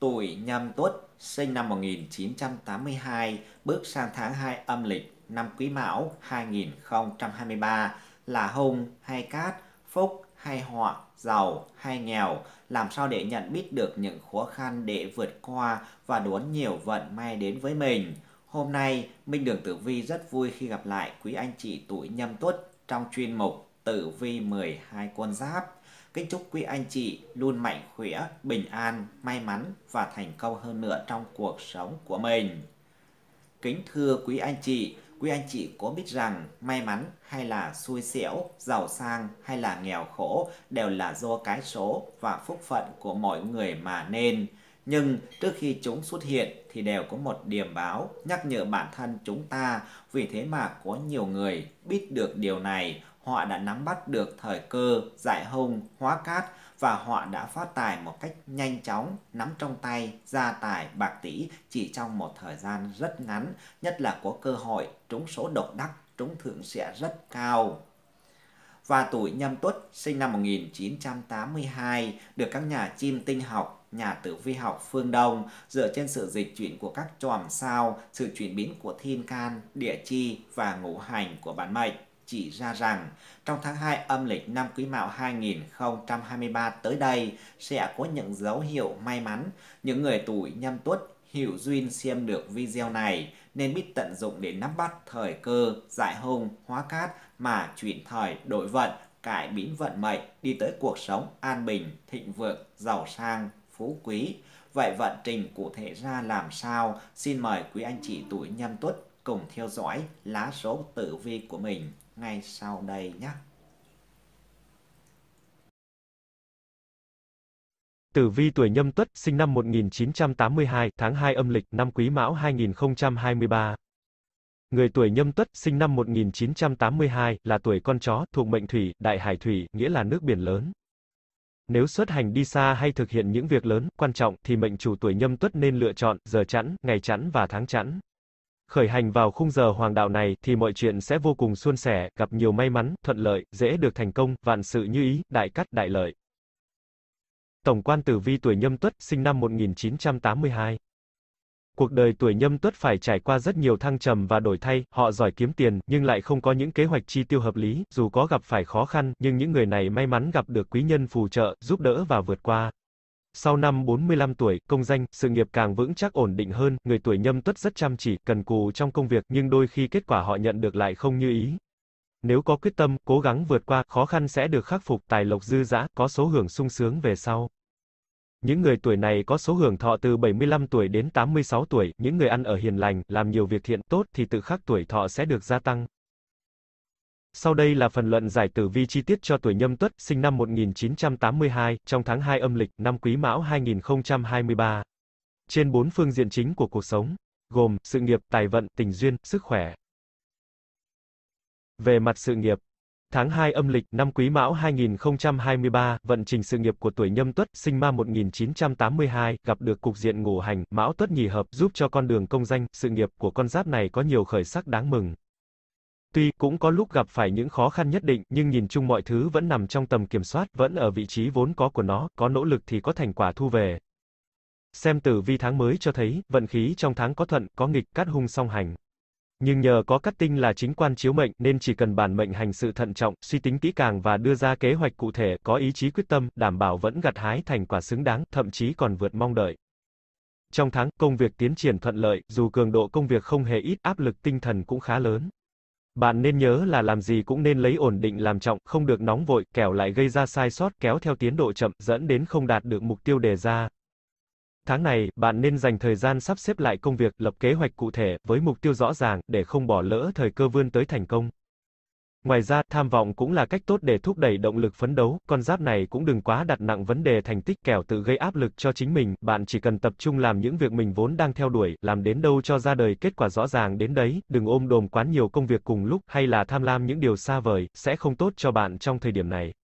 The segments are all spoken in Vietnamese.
tuổi nhâm tuất sinh năm 1982 bước sang tháng 2 âm lịch năm quý mão 2023 là hung hay cát, phúc hay họa, giàu hay nghèo, làm sao để nhận biết được những khó khăn để vượt qua và đón nhiều vận may đến với mình. Hôm nay, Minh Đường Tử Vi rất vui khi gặp lại quý anh chị tuổi nhâm tuất trong chuyên mục Tử Vi 12 con giáp. Kính chúc quý anh chị luôn mạnh khỏe, bình an, may mắn và thành công hơn nữa trong cuộc sống của mình. Kính thưa quý anh chị, quý anh chị có biết rằng may mắn hay là xui xẻo, giàu sang hay là nghèo khổ đều là do cái số và phúc phận của mọi người mà nên. Nhưng trước khi chúng xuất hiện thì đều có một điểm báo nhắc nhở bản thân chúng ta. Vì thế mà có nhiều người biết được điều này, họ đã nắm bắt được thời cơ giải hung hóa cát và họ đã phát tài một cách nhanh chóng, nắm trong tay, gia tài bạc tỷ chỉ trong một thời gian rất ngắn, nhất là có cơ hội trúng số độc đắc, trúng thưởng sẽ rất cao. Và tuổi nhâm tuất sinh năm 1982 được các nhà chim tinh học nhà tử vi học phương Đông dựa trên sự dịch chuyển của các chòm sao, sự chuyển biến của thiên can, địa chi và ngũ hành của bản mệnh chỉ ra rằng trong tháng 2 âm lịch năm Quý Mão 2023 tới đây sẽ có những dấu hiệu may mắn. Những người tuổi nhâm tuất hiểu duyên xem được video này nên biết tận dụng để nắm bắt thời cơ, giải hung, hóa cát mà chuyển thời đổi vận, cải biến vận mệnh đi tới cuộc sống an bình, thịnh vượng, giàu sang, phú quý. Vậy vận trình cụ thể ra làm sao? Xin mời quý anh chị tuổi nhâm tuất cùng theo dõi lá số tử vi của mình ngay sau đây nhé. Tử vi tuổi nhâm tuất, sinh năm 1982, tháng 2 âm lịch, năm quý mão 2023. Người tuổi nhâm tuất, sinh năm 1982, là tuổi con chó, thuộc mệnh thủy, đại hải thủy, nghĩa là nước biển lớn. Nếu xuất hành đi xa hay thực hiện những việc lớn, quan trọng, thì mệnh chủ tuổi nhâm tuất nên lựa chọn, giờ chẵn, ngày chẵn và tháng chẵn khởi hành vào khung giờ hoàng đạo này thì mọi chuyện sẽ vô cùng suôn sẻ, gặp nhiều may mắn, thuận lợi, dễ được thành công, vạn sự như ý, đại cát đại lợi. Tổng quan tử vi tuổi nhâm tuất, sinh năm 1982. Cuộc đời tuổi nhâm tuất phải trải qua rất nhiều thăng trầm và đổi thay, họ giỏi kiếm tiền, nhưng lại không có những kế hoạch chi tiêu hợp lý, dù có gặp phải khó khăn, nhưng những người này may mắn gặp được quý nhân phù trợ, giúp đỡ và vượt qua sau năm 45 tuổi, công danh, sự nghiệp càng vững chắc ổn định hơn, người tuổi nhâm tuất rất chăm chỉ, cần cù trong công việc, nhưng đôi khi kết quả họ nhận được lại không như ý. Nếu có quyết tâm, cố gắng vượt qua, khó khăn sẽ được khắc phục, tài lộc dư dã, có số hưởng sung sướng về sau. Những người tuổi này có số hưởng thọ từ 75 tuổi đến 86 tuổi, những người ăn ở hiền lành, làm nhiều việc thiện tốt thì tự khắc tuổi thọ sẽ được gia tăng. Sau đây là phần luận giải tử vi chi tiết cho tuổi Nhâm Tuất, sinh năm 1982, trong tháng 2 âm lịch, năm Quý Mão 2023. Trên bốn phương diện chính của cuộc sống, gồm sự nghiệp, tài vận, tình duyên, sức khỏe. Về mặt sự nghiệp, tháng 2 âm lịch năm Quý Mão 2023, vận trình sự nghiệp của tuổi Nhâm Tuất, sinh ma 1982, gặp được cục diện ngũ hành Mão Tuất nhì hợp, giúp cho con đường công danh, sự nghiệp của con giáp này có nhiều khởi sắc đáng mừng. Tuy cũng có lúc gặp phải những khó khăn nhất định, nhưng nhìn chung mọi thứ vẫn nằm trong tầm kiểm soát, vẫn ở vị trí vốn có của nó, có nỗ lực thì có thành quả thu về. Xem tử vi tháng mới cho thấy, vận khí trong tháng có thuận, có nghịch, cát hung song hành. Nhưng nhờ có cát tinh là chính quan chiếu mệnh, nên chỉ cần bản mệnh hành sự thận trọng, suy tính kỹ càng và đưa ra kế hoạch cụ thể, có ý chí quyết tâm, đảm bảo vẫn gặt hái thành quả xứng đáng, thậm chí còn vượt mong đợi. Trong tháng, công việc tiến triển thuận lợi, dù cường độ công việc không hề ít, áp lực tinh thần cũng khá lớn. Bạn nên nhớ là làm gì cũng nên lấy ổn định làm trọng, không được nóng vội, kẻo lại gây ra sai sót kéo theo tiến độ chậm, dẫn đến không đạt được mục tiêu đề ra. Tháng này, bạn nên dành thời gian sắp xếp lại công việc, lập kế hoạch cụ thể, với mục tiêu rõ ràng, để không bỏ lỡ thời cơ vươn tới thành công. Ngoài ra, tham vọng cũng là cách tốt để thúc đẩy động lực phấn đấu, con giáp này cũng đừng quá đặt nặng vấn đề thành tích kẻo tự gây áp lực cho chính mình, bạn chỉ cần tập trung làm những việc mình vốn đang theo đuổi, làm đến đâu cho ra đời kết quả rõ ràng đến đấy, đừng ôm đồm quá nhiều công việc cùng lúc hay là tham lam những điều xa vời, sẽ không tốt cho bạn trong thời điểm này.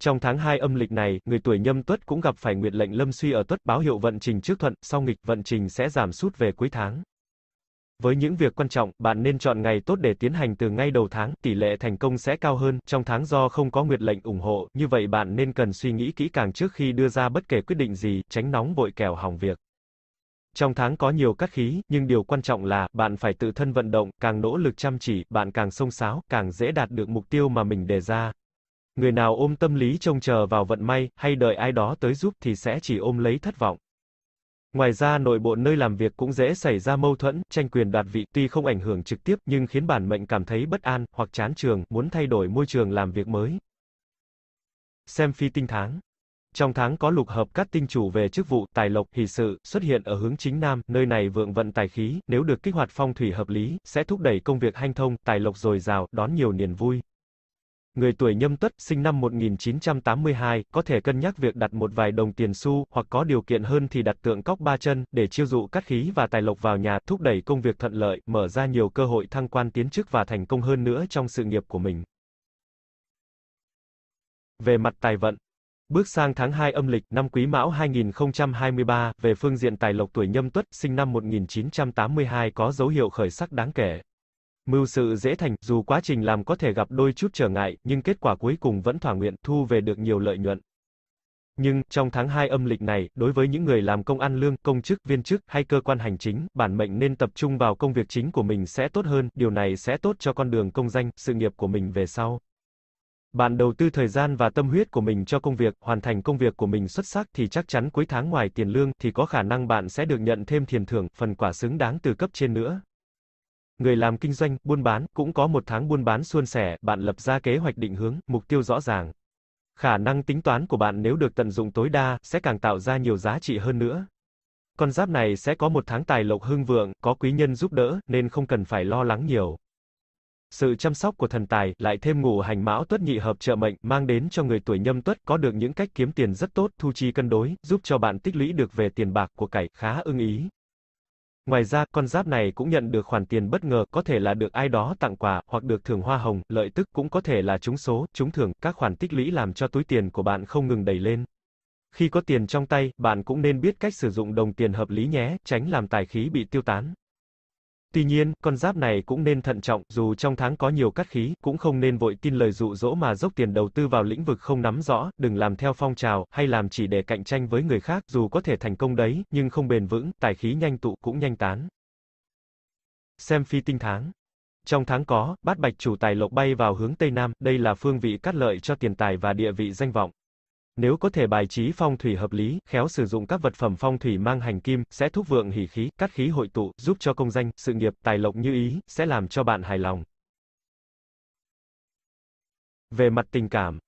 Trong tháng 2 âm lịch này, người tuổi nhâm tuất cũng gặp phải nguyệt lệnh lâm suy ở tuất báo hiệu vận trình trước thuận, sau nghịch vận trình sẽ giảm sút về cuối tháng. Với những việc quan trọng, bạn nên chọn ngày tốt để tiến hành từ ngay đầu tháng, tỷ lệ thành công sẽ cao hơn. Trong tháng do không có nguyệt lệnh ủng hộ, như vậy bạn nên cần suy nghĩ kỹ càng trước khi đưa ra bất kể quyết định gì, tránh nóng vội kẻo hỏng việc. Trong tháng có nhiều cát khí, nhưng điều quan trọng là bạn phải tự thân vận động, càng nỗ lực chăm chỉ, bạn càng sông sáo, càng dễ đạt được mục tiêu mà mình đề ra. Người nào ôm tâm lý trông chờ vào vận may hay đợi ai đó tới giúp thì sẽ chỉ ôm lấy thất vọng. Ngoài ra nội bộ nơi làm việc cũng dễ xảy ra mâu thuẫn, tranh quyền đoạt vị, tuy không ảnh hưởng trực tiếp nhưng khiến bản mệnh cảm thấy bất an hoặc chán trường, muốn thay đổi môi trường làm việc mới. Xem phi tinh tháng. Trong tháng có lục hợp các tinh chủ về chức vụ, tài lộc, hỷ sự, xuất hiện ở hướng chính nam, nơi này vượng vận tài khí, nếu được kích hoạt phong thủy hợp lý, sẽ thúc đẩy công việc hanh thông, tài lộc dồi dào, đón nhiều niềm vui. Người tuổi nhâm tuất, sinh năm 1982, có thể cân nhắc việc đặt một vài đồng tiền xu, hoặc có điều kiện hơn thì đặt tượng cóc ba chân, để chiêu dụ cát khí và tài lộc vào nhà, thúc đẩy công việc thuận lợi, mở ra nhiều cơ hội thăng quan tiến chức và thành công hơn nữa trong sự nghiệp của mình. Về mặt tài vận, Bước sang tháng 2 âm lịch năm Quý Mão 2023, về phương diện tài lộc tuổi Nhâm Tuất, sinh năm 1982 có dấu hiệu khởi sắc đáng kể. Mưu sự dễ thành, dù quá trình làm có thể gặp đôi chút trở ngại, nhưng kết quả cuối cùng vẫn thỏa nguyện, thu về được nhiều lợi nhuận. Nhưng, trong tháng 2 âm lịch này, đối với những người làm công ăn lương, công chức, viên chức hay cơ quan hành chính, bản mệnh nên tập trung vào công việc chính của mình sẽ tốt hơn, điều này sẽ tốt cho con đường công danh, sự nghiệp của mình về sau. Bạn đầu tư thời gian và tâm huyết của mình cho công việc, hoàn thành công việc của mình xuất sắc thì chắc chắn cuối tháng ngoài tiền lương thì có khả năng bạn sẽ được nhận thêm tiền thưởng, phần quả xứng đáng từ cấp trên nữa. Người làm kinh doanh, buôn bán, cũng có một tháng buôn bán suôn sẻ, bạn lập ra kế hoạch định hướng, mục tiêu rõ ràng. Khả năng tính toán của bạn nếu được tận dụng tối đa, sẽ càng tạo ra nhiều giá trị hơn nữa. Con giáp này sẽ có một tháng tài lộc hưng vượng, có quý nhân giúp đỡ, nên không cần phải lo lắng nhiều. Sự chăm sóc của thần tài, lại thêm ngủ hành mão tuất nhị hợp trợ mệnh, mang đến cho người tuổi nhâm tuất có được những cách kiếm tiền rất tốt, thu chi cân đối, giúp cho bạn tích lũy được về tiền bạc của cải, khá ưng ý. Ngoài ra, con giáp này cũng nhận được khoản tiền bất ngờ, có thể là được ai đó tặng quà, hoặc được thưởng hoa hồng, lợi tức, cũng có thể là trúng số, trúng thưởng, các khoản tích lũy làm cho túi tiền của bạn không ngừng đầy lên. Khi có tiền trong tay, bạn cũng nên biết cách sử dụng đồng tiền hợp lý nhé, tránh làm tài khí bị tiêu tán. Tuy nhiên, con giáp này cũng nên thận trọng, dù trong tháng có nhiều cắt khí, cũng không nên vội tin lời dụ dỗ mà dốc tiền đầu tư vào lĩnh vực không nắm rõ, đừng làm theo phong trào, hay làm chỉ để cạnh tranh với người khác, dù có thể thành công đấy, nhưng không bền vững, tài khí nhanh tụ cũng nhanh tán. Xem phi tinh tháng trong tháng có, bát bạch chủ tài lộc bay vào hướng Tây Nam, đây là phương vị cắt lợi cho tiền tài và địa vị danh vọng. Nếu có thể bài trí phong thủy hợp lý, khéo sử dụng các vật phẩm phong thủy mang hành kim, sẽ thúc vượng hỷ khí, cắt khí hội tụ, giúp cho công danh, sự nghiệp, tài lộc như ý, sẽ làm cho bạn hài lòng. Về mặt tình cảm,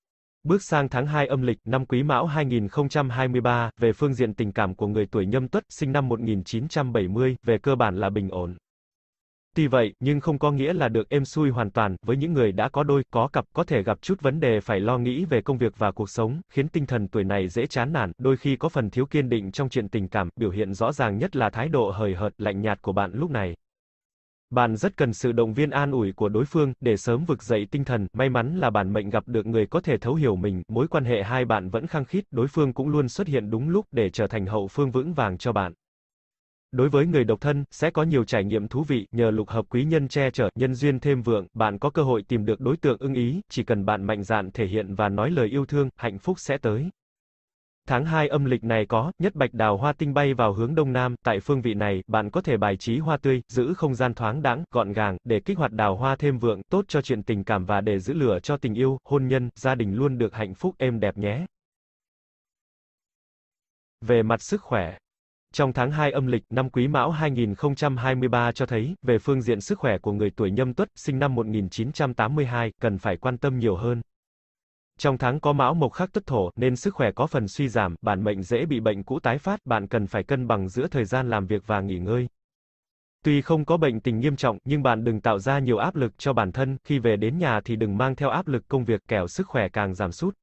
Bước sang tháng 2 âm lịch năm Quý Mão 2023, về phương diện tình cảm của người tuổi Nhâm Tuất, sinh năm 1970, về cơ bản là bình ổn. Tuy vậy, nhưng không có nghĩa là được êm xuôi hoàn toàn, với những người đã có đôi, có cặp, có thể gặp chút vấn đề phải lo nghĩ về công việc và cuộc sống, khiến tinh thần tuổi này dễ chán nản, đôi khi có phần thiếu kiên định trong chuyện tình cảm, biểu hiện rõ ràng nhất là thái độ hời hợt, lạnh nhạt của bạn lúc này. Bạn rất cần sự động viên an ủi của đối phương, để sớm vực dậy tinh thần, may mắn là bản mệnh gặp được người có thể thấu hiểu mình, mối quan hệ hai bạn vẫn khăng khít, đối phương cũng luôn xuất hiện đúng lúc, để trở thành hậu phương vững vàng cho bạn. Đối với người độc thân, sẽ có nhiều trải nghiệm thú vị, nhờ lục hợp quý nhân che chở, nhân duyên thêm vượng, bạn có cơ hội tìm được đối tượng ưng ý, chỉ cần bạn mạnh dạn thể hiện và nói lời yêu thương, hạnh phúc sẽ tới. Tháng 2 âm lịch này có, nhất bạch đào hoa tinh bay vào hướng đông nam, tại phương vị này, bạn có thể bài trí hoa tươi, giữ không gian thoáng đãng, gọn gàng, để kích hoạt đào hoa thêm vượng, tốt cho chuyện tình cảm và để giữ lửa cho tình yêu, hôn nhân, gia đình luôn được hạnh phúc êm đẹp nhé. Về mặt sức khỏe trong tháng 2 âm lịch năm Quý Mão 2023 cho thấy, về phương diện sức khỏe của người tuổi nhâm tuất sinh năm 1982 cần phải quan tâm nhiều hơn. Trong tháng có mão mộc khắc tức thổ nên sức khỏe có phần suy giảm, bản mệnh dễ bị bệnh cũ tái phát, bạn cần phải cân bằng giữa thời gian làm việc và nghỉ ngơi. Tuy không có bệnh tình nghiêm trọng, nhưng bạn đừng tạo ra nhiều áp lực cho bản thân, khi về đến nhà thì đừng mang theo áp lực công việc kẻo sức khỏe càng giảm sút.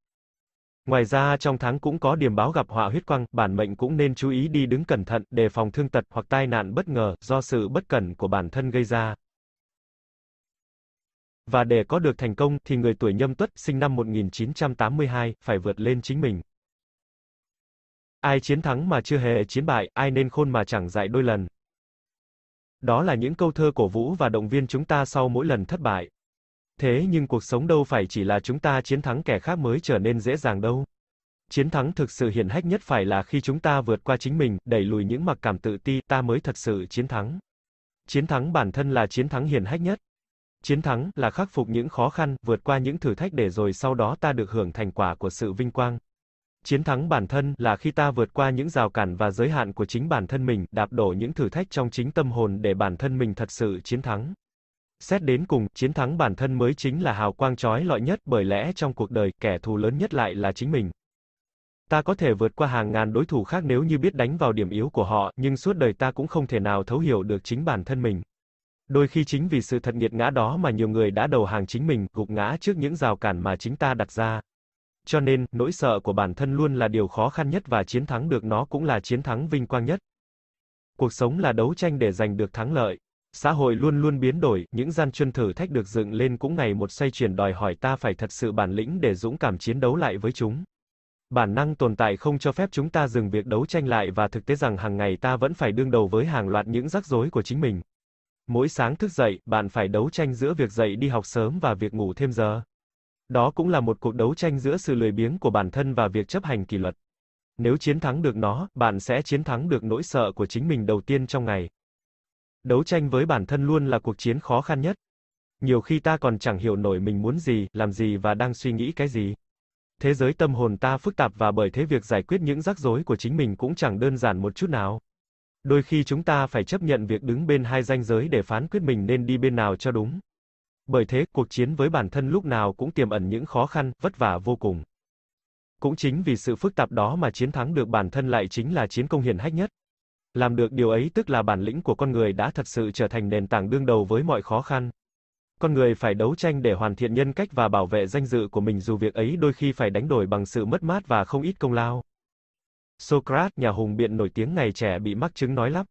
Ngoài ra trong tháng cũng có điểm báo gặp họa huyết quang, bản mệnh cũng nên chú ý đi đứng cẩn thận, đề phòng thương tật hoặc tai nạn bất ngờ do sự bất cẩn của bản thân gây ra. Và để có được thành công thì người tuổi nhâm tuất sinh năm 1982 phải vượt lên chính mình. Ai chiến thắng mà chưa hề chiến bại, ai nên khôn mà chẳng dạy đôi lần. Đó là những câu thơ cổ vũ và động viên chúng ta sau mỗi lần thất bại. Thế nhưng cuộc sống đâu phải chỉ là chúng ta chiến thắng kẻ khác mới trở nên dễ dàng đâu. Chiến thắng thực sự hiển hách nhất phải là khi chúng ta vượt qua chính mình, đẩy lùi những mặc cảm tự ti, ta mới thật sự chiến thắng. Chiến thắng bản thân là chiến thắng hiển hách nhất. Chiến thắng là khắc phục những khó khăn, vượt qua những thử thách để rồi sau đó ta được hưởng thành quả của sự vinh quang. Chiến thắng bản thân là khi ta vượt qua những rào cản và giới hạn của chính bản thân mình, đạp đổ những thử thách trong chính tâm hồn để bản thân mình thật sự chiến thắng. Xét đến cùng, chiến thắng bản thân mới chính là hào quang trói lọi nhất bởi lẽ trong cuộc đời, kẻ thù lớn nhất lại là chính mình. Ta có thể vượt qua hàng ngàn đối thủ khác nếu như biết đánh vào điểm yếu của họ, nhưng suốt đời ta cũng không thể nào thấu hiểu được chính bản thân mình. Đôi khi chính vì sự thật nghiệt ngã đó mà nhiều người đã đầu hàng chính mình, gục ngã trước những rào cản mà chính ta đặt ra. Cho nên, nỗi sợ của bản thân luôn là điều khó khăn nhất và chiến thắng được nó cũng là chiến thắng vinh quang nhất. Cuộc sống là đấu tranh để giành được thắng lợi xã hội luôn luôn biến đổi, những gian truân thử thách được dựng lên cũng ngày một xoay chuyển đòi hỏi ta phải thật sự bản lĩnh để dũng cảm chiến đấu lại với chúng. Bản năng tồn tại không cho phép chúng ta dừng việc đấu tranh lại và thực tế rằng hàng ngày ta vẫn phải đương đầu với hàng loạt những rắc rối của chính mình. Mỗi sáng thức dậy, bạn phải đấu tranh giữa việc dậy đi học sớm và việc ngủ thêm giờ. Đó cũng là một cuộc đấu tranh giữa sự lười biếng của bản thân và việc chấp hành kỷ luật. Nếu chiến thắng được nó, bạn sẽ chiến thắng được nỗi sợ của chính mình đầu tiên trong ngày. Đấu tranh với bản thân luôn là cuộc chiến khó khăn nhất. Nhiều khi ta còn chẳng hiểu nổi mình muốn gì, làm gì và đang suy nghĩ cái gì. Thế giới tâm hồn ta phức tạp và bởi thế việc giải quyết những rắc rối của chính mình cũng chẳng đơn giản một chút nào. Đôi khi chúng ta phải chấp nhận việc đứng bên hai ranh giới để phán quyết mình nên đi bên nào cho đúng. Bởi thế, cuộc chiến với bản thân lúc nào cũng tiềm ẩn những khó khăn, vất vả vô cùng. Cũng chính vì sự phức tạp đó mà chiến thắng được bản thân lại chính là chiến công hiển hách nhất. Làm được điều ấy tức là bản lĩnh của con người đã thật sự trở thành nền tảng đương đầu với mọi khó khăn. Con người phải đấu tranh để hoàn thiện nhân cách và bảo vệ danh dự của mình dù việc ấy đôi khi phải đánh đổi bằng sự mất mát và không ít công lao. Socrates, nhà hùng biện nổi tiếng ngày trẻ bị mắc chứng nói lắp.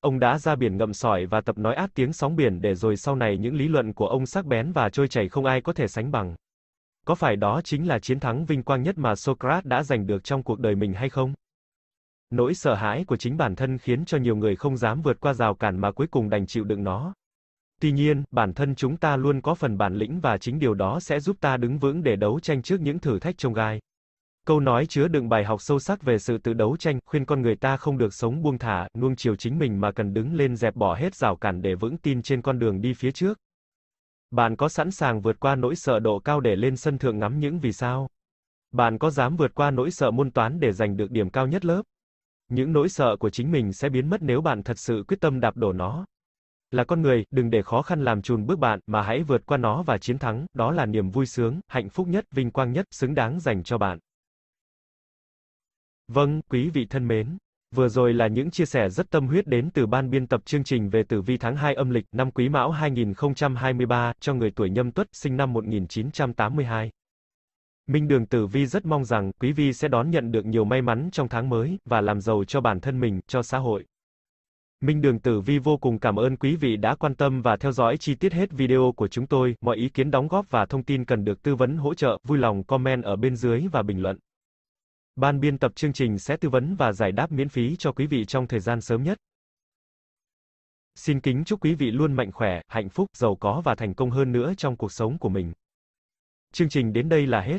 Ông đã ra biển ngậm sỏi và tập nói át tiếng sóng biển để rồi sau này những lý luận của ông sắc bén và trôi chảy không ai có thể sánh bằng. Có phải đó chính là chiến thắng vinh quang nhất mà Socrates đã giành được trong cuộc đời mình hay không? Nỗi sợ hãi của chính bản thân khiến cho nhiều người không dám vượt qua rào cản mà cuối cùng đành chịu đựng nó. Tuy nhiên, bản thân chúng ta luôn có phần bản lĩnh và chính điều đó sẽ giúp ta đứng vững để đấu tranh trước những thử thách trong gai. Câu nói chứa đựng bài học sâu sắc về sự tự đấu tranh, khuyên con người ta không được sống buông thả, nuông chiều chính mình mà cần đứng lên dẹp bỏ hết rào cản để vững tin trên con đường đi phía trước. Bạn có sẵn sàng vượt qua nỗi sợ độ cao để lên sân thượng ngắm những vì sao? Bạn có dám vượt qua nỗi sợ môn toán để giành được điểm cao nhất lớp? Những nỗi sợ của chính mình sẽ biến mất nếu bạn thật sự quyết tâm đạp đổ nó. Là con người, đừng để khó khăn làm chùn bước bạn, mà hãy vượt qua nó và chiến thắng, đó là niềm vui sướng, hạnh phúc nhất, vinh quang nhất, xứng đáng dành cho bạn. Vâng, quý vị thân mến. Vừa rồi là những chia sẻ rất tâm huyết đến từ ban biên tập chương trình về tử vi tháng 2 âm lịch năm Quý Mão 2023 cho người tuổi Nhâm Tuất sinh năm 1982. Minh Đường Tử Vi rất mong rằng quý vi sẽ đón nhận được nhiều may mắn trong tháng mới và làm giàu cho bản thân mình, cho xã hội. Minh Đường Tử Vi vô cùng cảm ơn quý vị đã quan tâm và theo dõi chi tiết hết video của chúng tôi. Mọi ý kiến đóng góp và thông tin cần được tư vấn hỗ trợ, vui lòng comment ở bên dưới và bình luận. Ban biên tập chương trình sẽ tư vấn và giải đáp miễn phí cho quý vị trong thời gian sớm nhất. Xin kính chúc quý vị luôn mạnh khỏe, hạnh phúc, giàu có và thành công hơn nữa trong cuộc sống của mình. Chương trình đến đây là hết.